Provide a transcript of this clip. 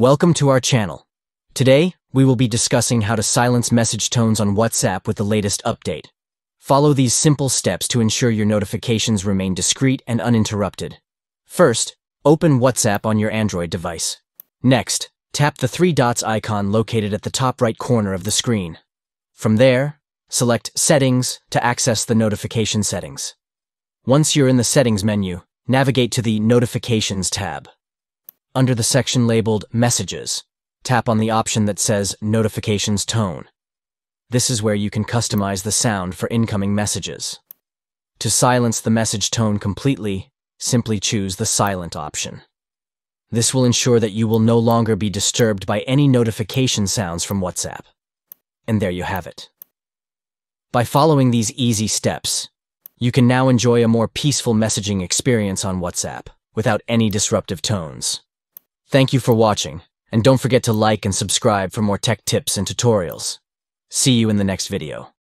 Welcome to our channel. Today, we will be discussing how to silence message tones on WhatsApp with the latest update. Follow these simple steps to ensure your notifications remain discreet and uninterrupted. First, open WhatsApp on your Android device. Next, tap the three dots icon located at the top right corner of the screen. From there, select Settings to access the notification settings. Once you're in the Settings menu, navigate to the Notifications tab. Under the section labeled Messages, tap on the option that says Notifications Tone. This is where you can customize the sound for incoming messages. To silence the message tone completely, simply choose the Silent option. This will ensure that you will no longer be disturbed by any notification sounds from WhatsApp. And there you have it. By following these easy steps, you can now enjoy a more peaceful messaging experience on WhatsApp without any disruptive tones. Thank you for watching, and don't forget to like and subscribe for more tech tips and tutorials. See you in the next video.